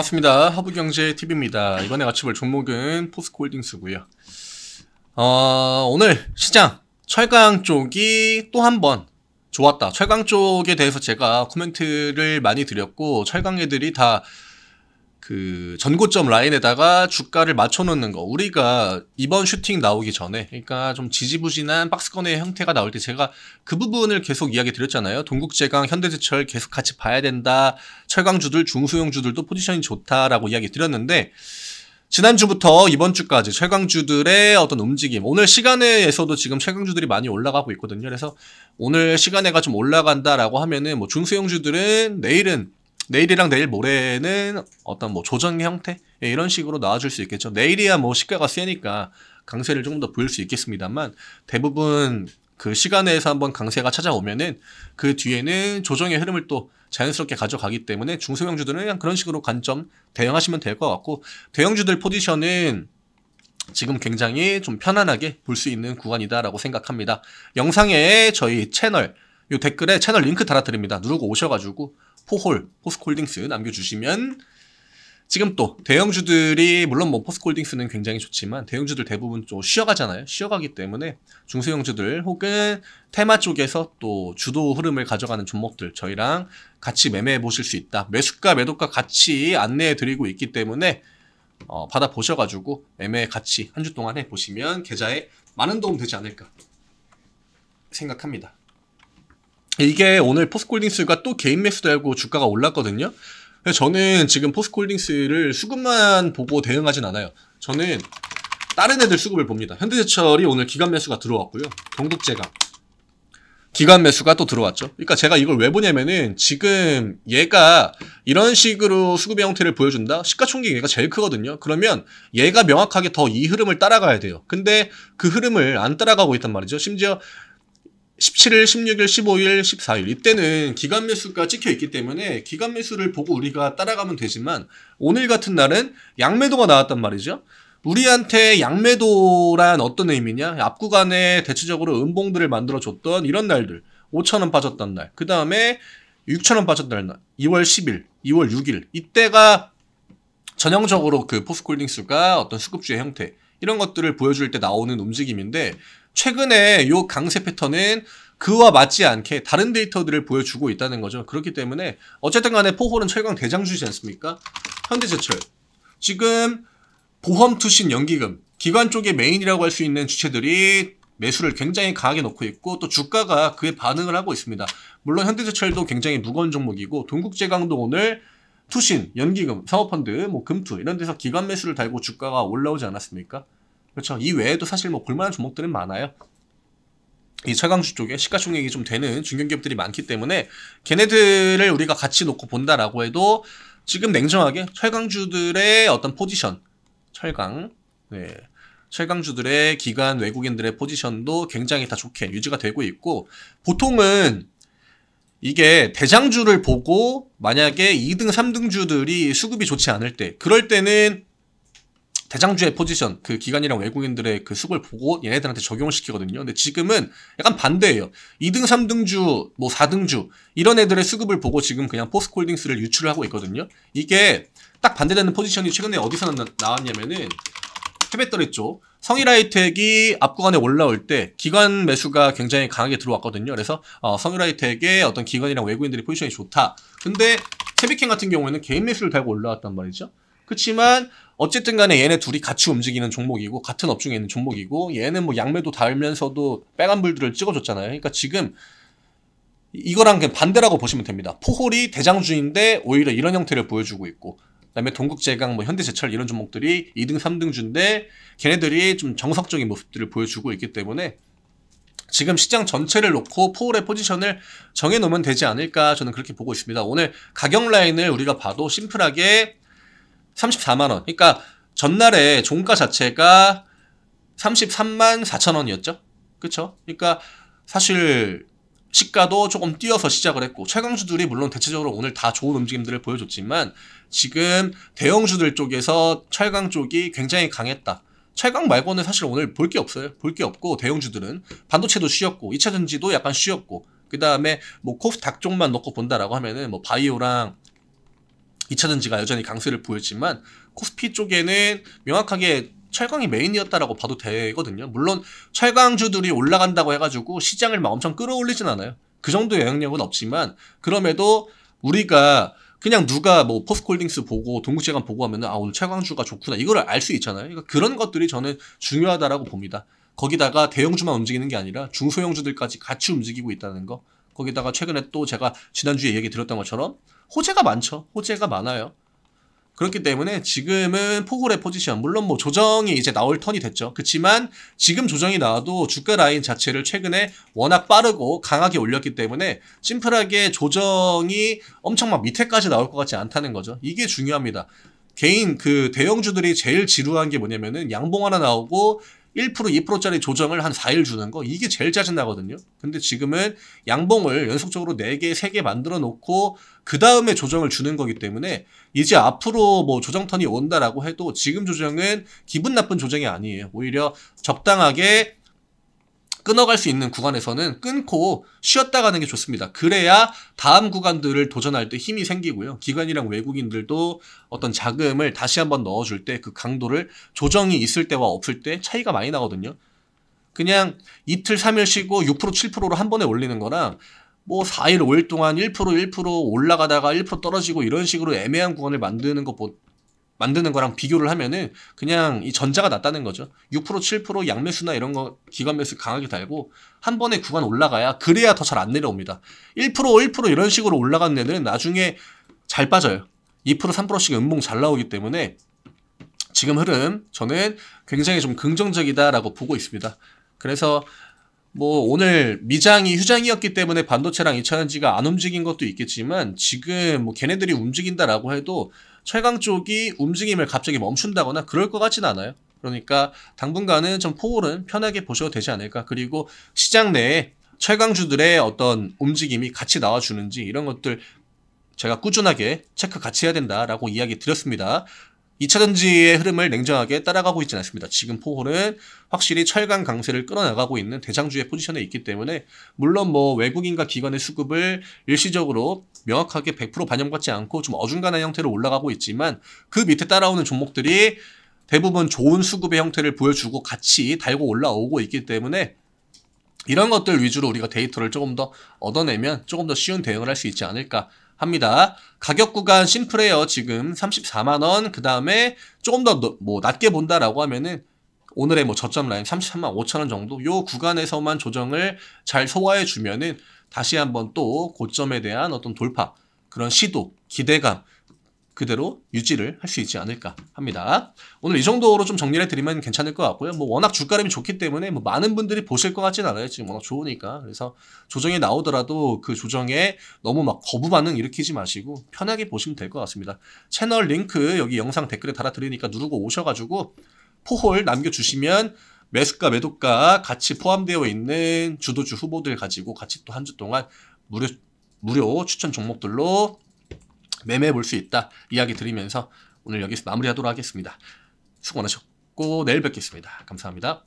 반갑습니다. 하부경제TV입니다. 이번에 같이 볼 종목은 포스코홀딩스고요. 어, 오늘 시장 철강 쪽이 또 한 번 좋았다. 철강 쪽에 대해서 제가 코멘트를 많이 드렸고 철강 애들이 다그 전고점 라인에다가 주가를 맞춰놓는 거 우리가 이번 슈팅 나오기 전에 그러니까 좀 지지부진한 박스권의 형태가 나올 때 제가 그 부분을 계속 이야기 드렸잖아요 동국제강 현대제철 계속 같이 봐야 된다 철강주들 중소형주들도 포지션이 좋다라고 이야기 드렸는데 지난주부터 이번 주까지 철강주들의 어떤 움직임 오늘 시간에서도 지금 철강주들이 많이 올라가고 있거든요 그래서 오늘 시간에가 좀 올라간다라고 하면은 뭐 중소형주들은 내일은 내일이랑 내일 모레는 어떤 뭐 조정 형태 예, 이런 식으로 나와줄 수 있겠죠. 내일이야 뭐 시가가 세니까 강세를 조금 더 보일 수 있겠습니다만 대부분 그 시간에서 한번 강세가 찾아오면은 그 뒤에는 조정의 흐름을 또 자연스럽게 가져가기 때문에 중소형주들은 그냥 그런 식으로 관점 대응하시면 될 것 같고 대형주들 포지션은 지금 굉장히 좀 편안하게 볼 수 있는 구간이다라고 생각합니다. 영상에 저희 채널 요 댓글에 채널 링크 달아드립니다. 누르고 오셔가지고 포홀, 포스콜딩스 남겨주시면 지금 또 대형주들이 물론 뭐 포스콜딩스는 굉장히 좋지만 대형주들 대부분 좀 쉬어가잖아요. 쉬어가기 때문에 중소형주들 혹은 테마 쪽에서 또 주도 흐름을 가져가는 종목들 저희랑 같이 매매해 보실 수 있다. 매수가 매도가 같이 안내해 드리고 있기 때문에 어, 받아 보셔가지고 매매 같이 한 주 동안 해 보시면 계좌에 많은 도움 되지 않을까 생각합니다. 이게 오늘 포스콜딩스가 또 개인 매수되고 도 주가가 올랐거든요. 그래서 저는 지금 포스콜딩스를 수급만 보고 대응하진 않아요. 저는 다른 애들 수급을 봅니다. 현대제철이 오늘 기간 매수가 들어왔고요. 경북제가 기간 매수가 또 들어왔죠. 그러니까 제가 이걸 왜 보냐면은 지금 얘가 이런 식으로 수급의 형태를 보여준다. 시가총액 얘가 제일 크거든요. 그러면 얘가 명확하게 더 이 흐름을 따라가야 돼요. 근데 그 흐름을 안 따라가고 있단 말이죠. 심지어 17일, 16일, 15일, 14일 이때는 기간 매수가 찍혀 있기 때문에 기간 매수를 보고 우리가 따라가면 되지만 오늘 같은 날은 양매도가 나왔단 말이죠. 우리한테 양매도란 어떤 의미냐? 앞구간에 대체적으로 음봉들을 만들어줬던 이런 날들. 5천원 빠졌던 날. 그 다음에 6천원 빠졌던 날. 2월 10일, 2월 6일. 이때가 전형적으로 그 포스콜딩스가 어떤 수급주의 형태. 이런 것들을 보여줄 때 나오는 움직임인데 최근에 요 강세 패턴은 그와 맞지 않게 다른 데이터들을 보여주고 있다는 거죠. 그렇기 때문에 어쨌든 간에 포호는 철강 대장주지 않습니까? 현대제철. 지금 보험 투신 연기금 기관 쪽의 메인이라고 할 수 있는 주체들이 매수를 굉장히 강하게 넣고 있고 또 주가가 그에 반응을 하고 있습니다. 물론 현대제철도 굉장히 무거운 종목이고 동국제강도 오늘 투신, 연기금, 상업펀드뭐 금투 이런 데서 기관 매수를 달고 주가가 올라오지 않았습니까? 그렇죠. 이 외에도 사실 뭐 볼만한 종목들은 많아요. 이 철강주 쪽에 시가총액이 좀 되는 중견기업들이 많기 때문에 걔네들을 우리가 같이 놓고 본다라고 해도 지금 냉정하게 철강주들의 어떤 포지션, 철강, 네. 철강주들의 기관 외국인들의 포지션도 굉장히 다 좋게 유지가 되고 있고 보통은 이게 대장주를 보고 만약에 2등, 3등주들이 수급이 좋지 않을 때 그럴 때는 대장주의 포지션 그 기관이랑 외국인들의 그 수급을 보고 얘네들한테 적용을 시키거든요. 근데 지금은 약간 반대예요. 2등, 3등주, 뭐 4등주 이런 애들의 수급을 보고 지금 그냥 포스콜딩스를 유출을 하고 있거든요. 이게 딱 반대되는 포지션이 최근에 어디서 나, 왔냐면은 해배터리 쪽 성일아이텍이 압구간에 올라올 때 기관 매수가 굉장히 강하게 들어왔거든요. 그래서 어, 성일아이텍의 어떤 기관이랑 외국인들의 포지션이 좋다. 근데 채비캔 같은 경우에는 개인 매수를 달고 올라왔단 말이죠. 그렇지만 어쨌든 간에 얘네 둘이 같이 움직이는 종목이고 같은 업종에 있는 종목이고 얘는 뭐 양매도 달면서도 빨간불들을 찍어줬잖아요. 그러니까 지금 이거랑 그냥 반대라고 보시면 됩니다. 포홀이 대장주인데 오히려 이런 형태를 보여주고 있고 그다음에 동국제강, 뭐 현대제철 이런 종목들이 2등, 3등 주인데 걔네들이 좀 정석적인 모습들을 보여주고 있기 때문에 지금 시장 전체를 놓고 포홀의 포지션을 정해놓으면 되지 않을까 저는 그렇게 보고 있습니다. 오늘 가격 라인을 우리가 봐도 심플하게 34만 원. 그러니까 전날에 종가 자체가 33만 4천 원이었죠. 그렇죠? 그러니까 사실 시가도 조금 뛰어서 시작을 했고 최강주들이 물론 대체적으로 오늘 다 좋은 움직임들을 보여줬지만 지금 대형주들 쪽에서 철강 쪽이 굉장히 강했다. 철강 말고는 사실 오늘 볼 게 없어요. 볼 게 없고 대형주들은 반도체도 쉬었고 2차전지도 약간 쉬었고 그 다음에 뭐 코스닥 쪽만 놓고 본다라고 하면은 뭐 바이오랑 2차전지가 여전히 강세를 보였지만 코스피 쪽에는 명확하게 철강이 메인이었다라고 봐도 되거든요. 물론 철강주들이 올라간다고 해가지고 시장을 막 엄청 끌어올리진 않아요. 그 정도 영향력은 없지만 그럼에도 우리가 그냥 누가 뭐 포스콜딩스 보고 동국제관 보고 하면은 아 오늘 철강주가 좋구나 이거를 알 수 있잖아요. 그러니까 그런 것들이 저는 중요하다라고 봅니다. 거기다가 대형주만 움직이는 게 아니라 중소형주들까지 같이 움직이고 있다는 거 거기다가 최근에 또 제가 지난주에 얘기 드렸던 것처럼 호재가 많죠. 호재가 많아요. 그렇기 때문에 지금은 포골의 포지션 물론 뭐 조정이 이제 나올 턴이 됐죠. 그렇지만 지금 조정이 나와도 주가 라인 자체를 최근에 워낙 빠르고 강하게 올렸기 때문에 심플하게 조정이 엄청 막 밑에까지 나올 것 같지 않다는 거죠. 이게 중요합니다. 개인 그 대형주들이 제일 지루한 게 뭐냐면은 양봉 하나 나오고 1% 2%짜리 조정을 한 4일 주는 거 이게 제일 짜증나거든요. 근데 지금은 양봉을 연속적으로 4개, 3개 만들어 놓고 그 다음에 조정을 주는 거기 때문에 이제 앞으로 뭐 조정턴이 온다라고 해도 지금 조정은 기분 나쁜 조정이 아니에요. 오히려 적당하게 끊어갈 수 있는 구간에서는 끊고 쉬었다 가는 게 좋습니다. 그래야 다음 구간들을 도전할 때 힘이 생기고요. 기관이랑 외국인들도 어떤 자금을 다시 한번 넣어줄 때 그 강도를 조정이 있을 때와 없을 때 차이가 많이 나거든요. 그냥 이틀, 3일 쉬고 6%, 7%로 한 번에 올리는 거랑 뭐 4일, 5일 동안 1%, 1% 올라가다가 1% 떨어지고 이런 식으로 애매한 구간을 만드는 것보다 만드는 거랑 비교를 하면은 그냥 이 전자가 낮다는 거죠. 6% 7% 양매수나 이런 거 기관 매수 강하게 달고 한 번에 구간 올라가야 그래야 더 잘 안 내려옵니다. 1% 1% 이런 식으로 올라간 애들은 나중에 잘 빠져요. 2% 3%씩 음봉 잘 나오기 때문에 지금 흐름 저는 굉장히 좀 긍정적이다라고 보고 있습니다. 그래서 뭐 오늘 미장이 휴장이었기 때문에 반도체랑 2차전지가안 움직인 것도 있겠지만 지금 뭐 걔네들이 움직인다라고 해도 철강 쪽이 움직임을 갑자기 멈춘다거나 그럴 것 같진 않아요. 그러니까 당분간은 좀포울은 편하게 보셔도 되지 않을까. 그리고 시장 내에 철강주들의 어떤 움직임이 같이 나와주는지 이런 것들 제가 꾸준하게 체크 같이 해야 된다라고 이야기 드렸습니다. 2차전지의 흐름을 냉정하게 따라가고 있지는 않습니다. 지금 포호는 확실히 철강 강세를 끌어나가고 있는 대장주의 포지션에 있기 때문에 물론 뭐 외국인과 기관의 수급을 일시적으로 명확하게 100% 반영받지 않고 좀 어중간한 형태로 올라가고 있지만 그 밑에 따라오는 종목들이 대부분 좋은 수급의 형태를 보여주고 같이 달고 올라오고 있기 때문에 이런 것들 위주로 우리가 데이터를 조금 더 얻어내면 조금 더 쉬운 대응을 할 수 있지 않을까 합니다. 가격 구간 심플해요. 지금 34만원, 그 다음에 조금 더 뭐 낮게 본다라고 하면은 오늘의 뭐 저점 라인 33만 5천원 정도 요 구간에서만 조정을 잘 소화해 주면은 다시 한번 또 고점에 대한 어떤 돌파, 그런 시도, 기대감, 그대로 유지를 할 수 있지 않을까 합니다. 오늘 이 정도로 좀 정리를 드리면 괜찮을 것 같고요. 뭐 워낙 주가름이 좋기 때문에 뭐 많은 분들이 보실 것 같진 않아요. 지금 워낙 좋으니까. 그래서 조정이 나오더라도 그 조정에 너무 막 거부 반응 일으키지 마시고 편하게 보시면 될 것 같습니다. 채널 링크 여기 영상 댓글에 달아드리니까 누르고 오셔가지고 포홀 남겨주시면 매수가 매도가 같이 포함되어 있는 주도주 후보들 가지고 같이 또 한 주 동안 무료 무료 추천 종목들로 매매해 볼 수 있다 이야기 드리면서 오늘 여기서 마무리하도록 하겠습니다. 수고 하셨고 내일 뵙겠습니다. 감사합니다.